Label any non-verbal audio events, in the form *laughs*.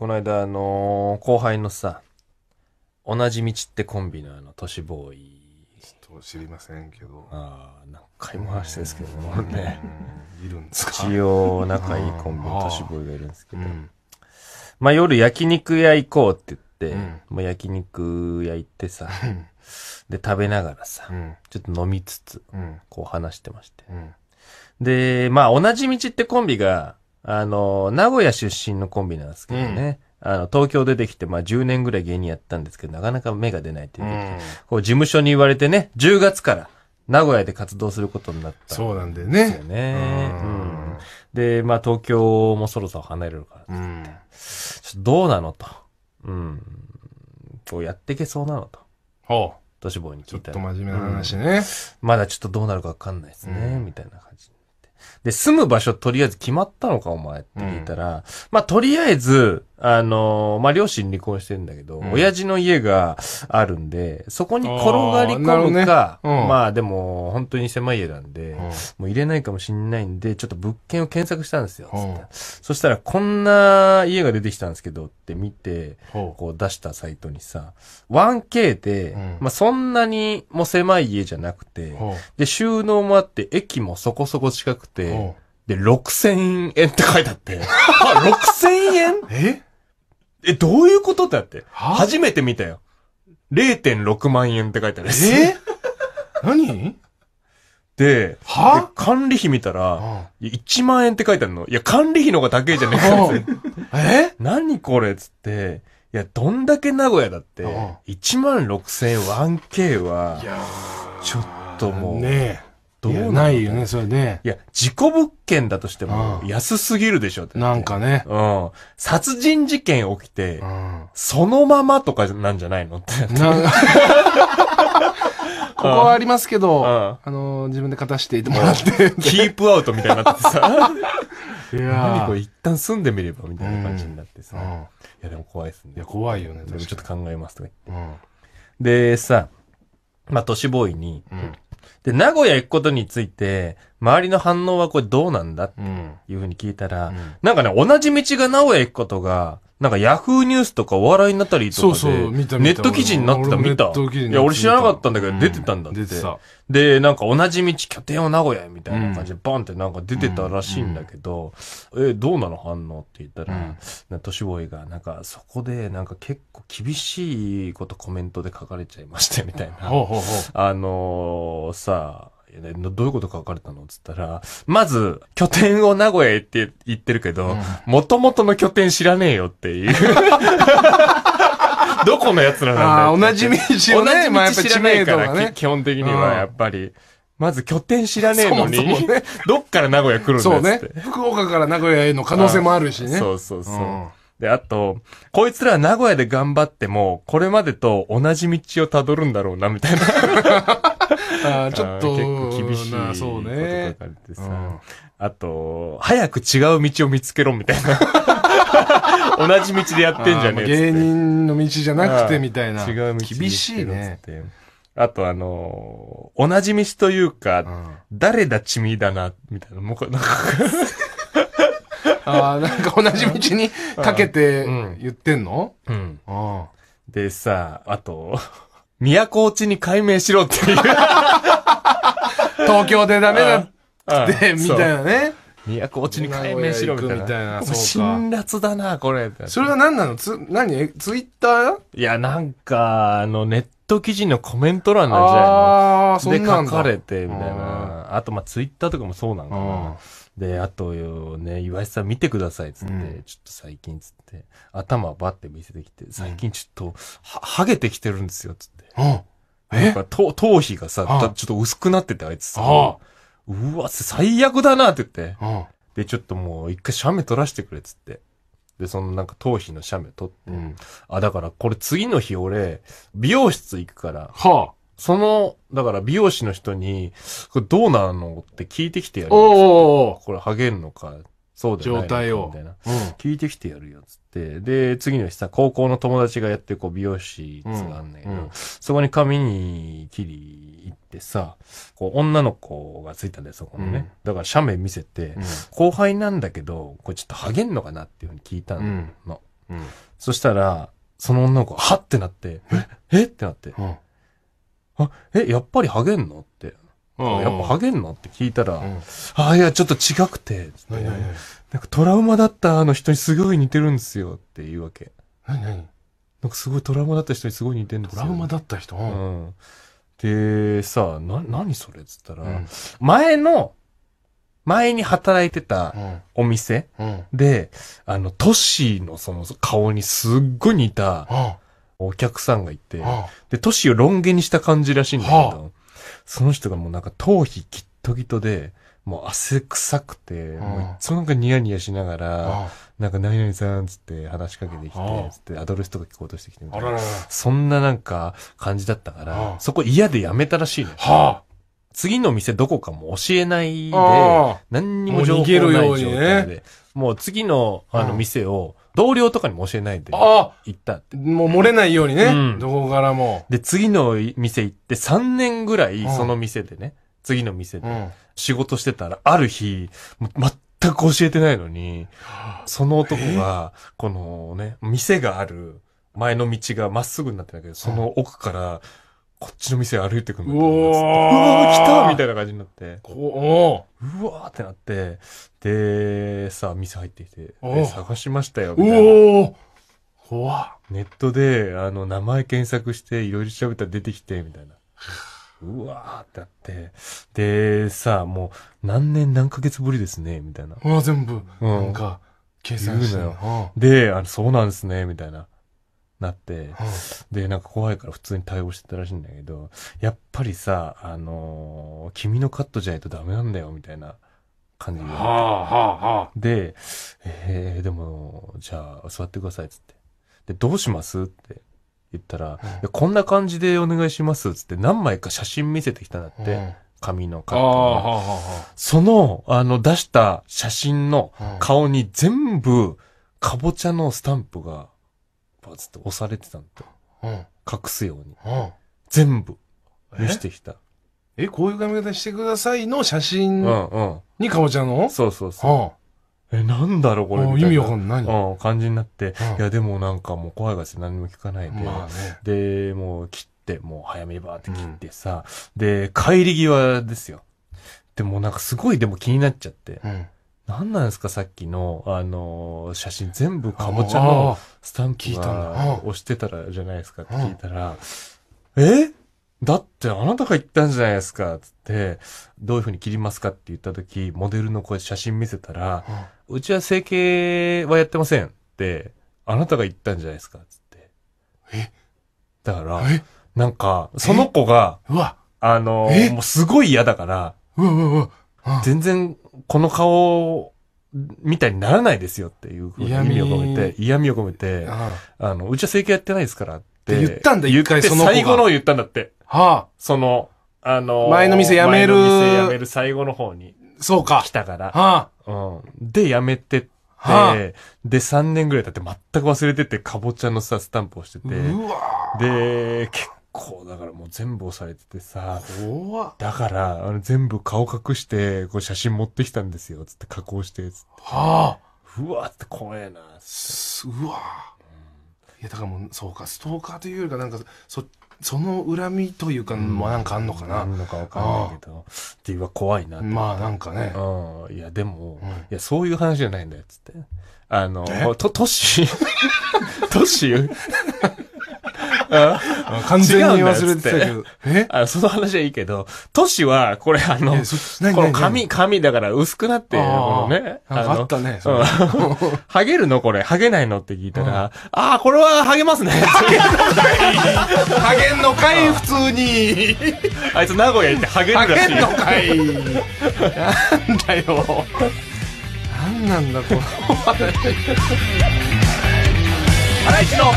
この間、あのー後輩のさ、同じ道ってコンビのあの、都市ボーイ。ちょっと知りませんけど。ああ、何回も話してるんですけどもね。いるんですか一応、仲いいコンビの都市ボーイがいるんですけうど。ん。まあ夜焼肉屋行こうって言って、うんまあ焼肉屋行ってさ、で食べながらさ、うん。ちょっと飲みつつ、うん。こう話してまして。うん。で、まあ同じ道ってコンビが、あの、名古屋出身のコンビなんですけどね。あの、東京出てきて、まあ、10年ぐらい芸人やったんですけど、なかなか目が出ないっていう、うんこう、事務所に言われてね、10月から、名古屋で活動することになった。そうなんだよね。ですよね。うんで、まあ、東京もそろそろ離れるから、うん。ちょっとどうなのと。うん。こうやっていけそうなのと。ほう。都市坊にちょっと真面目な話ね。まだちょっとどうなるかわかんないですね、みたいな感じで、住む場所とりあえず決まったのか、お前って聞いたら、うん、まあ、とりあえず、あのまあ、両親離婚してるんだけど、うん、親父の家があるんで、そこに転がり込むか、ねうん、まあでも、本当に狭い家なんで、うん、もう入れないかもしんないんで、ちょっと物件を検索したんですよ、そしたら、こんな家が出てきたんですけどって見て、こう出したサイトにさ、1K で、まあそんなにも狭い家じゃなくて、で、収納もあって、駅もそこそこ近くて、で、6000円って書いてあって。6000 *laughs* 円ええ、どういうことだって。初めて見たよ。0.6万円って書いてあるえ何で、はで管理費見たら、い1万円って書いてあるの。いや、管理費の方が高いじゃねえかって。え何これっつって、いや、どんだけ名古屋だって、うん1万6000 1K は、いやちょっともう、ねどうなないよね、それね。いや、事故物件だとしても、安すぎるでしょってなんかね。うん。殺人事件起きて、うん、そのままとかなんじゃないのって。*laughs* *laughs* ここはありますけど、あの、自分で勝たしてもらって。キープアウトみたいになってさ。*laughs* いや何これ一旦住んでみればみたいな感じになってさ。いや、でも怖いですね。いや、怖いよね。でもちょっと考えますとか言って。で、さ、まあ、都市ボーイに、で、名古屋行くことについて、周りの反応はこれどうなんだっていうふうに聞いたら、うん、なんかね、同じ道が名古屋行くことが、なんかヤフーニュースとかお笑いになったりとかで、そうそうた見たネット記事になってた、見た。いや、俺知らなかったんだけど、出てたんだって。で、なんか同じ道拠点を名古屋みたいな感じで、バンってなんか出てたらしいんだけど、え、どうなの反応って言ったら、年ボーイが、なんかそこで、なんか結構厳しいことコメントで書かれちゃいましたみたいな。あのさあ、えどういうこと書かれたのつったら、まず、拠点を名古屋へって言ってるけど、もともとの拠点知らねえよっていう。*laughs* どこのやつらなんだよ。同じ道をね、同じ道知らないから、ね、基本的にはやっぱり。まず拠点知らねえのに、そもそもね、どっから名古屋来るんだそうね。福岡から名古屋への可能性もあるしね。そうそうそう。うんで、あと、こいつら名古屋で頑張っても、これまでと同じ道をたどるんだろうな、みたいなあちょっと結構厳しいこと書かれてさ、ねうん、あと早く違う道を見つけろみたいな *laughs* 同じ道でやってんじゃねえ芸人の道じゃなくてみたいな違う道厳しいねあとあのー、同じ道というか、うん、誰だちみだなみたいなもうなんかああ、なんか同じ道にかけて言ってんの、うん、でさ、あと、都落ちに改名しろっていう *laughs* 東京でダメだって、みたいなね。都落ちに改名しろみたいな。みたいな辛辣だな、これ。それは何なのつ、何ツイッターいや、なんか、あの、ネット記事のコメント欄なんじゃないので書かれて、みたいな。あと、まあ、ツイッターとかもそうなのかな。で、あとよ、ね、岩井さん見てくださいっつって、うん、ちょっと最近つって、頭バッて見せてきて、最近ちょっと、は、はげてきてるんですよ、つって。うん。えなんか、頭皮がさ、ちょっと薄くなってて、あいつさ。うわ、最悪だなって言って。うん。で、ちょっともう、一回写メ撮らせてくれ、つって。で、そのなんか頭皮の写メ撮って。うん、あ、だからこれ次の日俺、美容室行くから。はあ。その、だから美容師の人に、これどうなのって聞いてきてやるよ。おこれハゲんのか、そうだよ状態をみたいな、うん。聞いてきてやるよ、つって。で、次の日さ、高校の友達がやってるこう美容師。があんけど、うんうん、そこに髪に切り行ってさ、こう女の子がついたんだよ、そこのね。だから写メ見せて、うん、後輩なんだけど、これちょっとハゲんのかなっていうふうに聞いたの。うんそしたら、その女の子、はってなって、ええってなって。うんあ、え、やっぱり励んのって。やっぱ励んのって聞いたら、うん、あ、いや、ちょっと違くて、なんかトラウマだったあの人にすごい似てるんですよって言うわけ。何何なんかすごいトラウマだった人にすごい似てるんですよ、トラウマだった人うん。で、さ、あ、な、何それっつったら、うん、前の、前に働いてたお店で、うん、あの、トシのその顔にすっごい似た、お客さんがいて、で、都市をロン毛にした感じらしいんだけど、その人がもうなんか頭皮ギットギトで、もう汗臭くて、もういつもなんかニヤニヤしながら、なんか何々さんつって話しかけてきて、つってアドレスとか聞こうとしてきてみたいな。そんななんか感じだったから、そこ嫌でやめたらしいの、ね、よ。次の店どこかも教えないで、何にも情報ない状態で、もう次のあの店を、同僚とかにも教えないで行あったって。もう漏れないようにね、うんどこからも。で、次の店行って3年ぐらいその店でね、次の店うでん。仕事してたら、ある日、全く教えてないのに、その男が、このね、店がある前の道がまっすぐになってんだけど、その奥から、こっちの店歩いてくるんだと思います。うわ来たみたいな感じになって。こうわーってなって、で、さあ、店入ってきて、探しましたよ、みたいな。お怖ネットで、あの、名前検索して、いろいろ調べたら出てきて、みたいな。うわーってなって。で、さあ、もう、何年何ヶ月ぶりですね、みたいな。うわ、全部、なんか、計算して。うのよ。で、あの、そうなんですね、みたいな。なって、で、なんか怖いから普通に対応してたらしいんだけど、やっぱりさ、あのー、君のカットじゃないとダメなんだよ、みたいな感じで。はあはあはあ、で、えー、でも、じゃあ座ってください、つって。で、どうしますって言ったら、うん、こんな感じでお願いします、つって何枚か写真見せてきたんだって。うん紙のカットの。その、あの、出した写真の顔に全部、かぼちゃのスタンプがバツって押されてたんと。うん。隠すように。うん。全部見してきた。え、こういう髪型してくださいの写真にかぼちゃのそうそうそう。はえ、なんだろうこれ意味わかんない。うん、感じになって、うんいや、でもなんかもう怖いがちて何も聞かないで、まあね。で、もう切って、もう早めにバーって切ってさ、で、帰り際ですよ。でもなんかすごいでも気になっちゃって、うん。何なんですかさっきの、あのー、写真全部かぼちゃのスタンプが押してたらじゃないですかって聞いたら、えだってあなたが言ったんじゃないですかつって、どういうふうに切りますかって言った時、モデルのこ写真見せたら、うちは整形はやってませんって、あなたが言ったんじゃないですかつって。えだから、なんか、その子が、あの、もうすごい嫌だから、全然この顔みたいにならないですよっていう意味を込めて、嫌味を込めて、あの、うちは整形やってないですからって。言ったんだ、誘拐その最後の言ったんだって。はあ。その、あの前の店辞める。前の店辞める最後の方に。そうか。来たから。はあ。うん。で、辞めてって、はあ、で、3年ぐらい経って全く忘れてて、かぼちゃのさ、スタンプをしてて。うわで、結構だからもう全部押されててさ怖だからあの全部顔隠してこう写真持ってきたんですよつって加工してつってはあうわって怖えなすうわいやだからもうそうかストーカーというよりかなんかそその恨みというか、まあなんかあんのかな。あんのかわかんないけど、っていうは怖いなってまあなんかね。うん。いや、でも、いや、そういう話じゃないんだよ、つって。あの、と、都市、都 *laughs* 市、*laughs* あ完全に忘れてたけど。えあその話はいいけど、都市は、これあの、この紙、紙だから薄くなって、このね。ああったね。うん、*laughs* ハゲるのこれ。ハゲないのって聞いたら、ああ、これはハゲますね。*laughs* ハゲんのかい普通に。あいつ名古屋行ってハゲるらしい。ハゲんのかい。なんだよ。なんなんだこの話。ハライチの。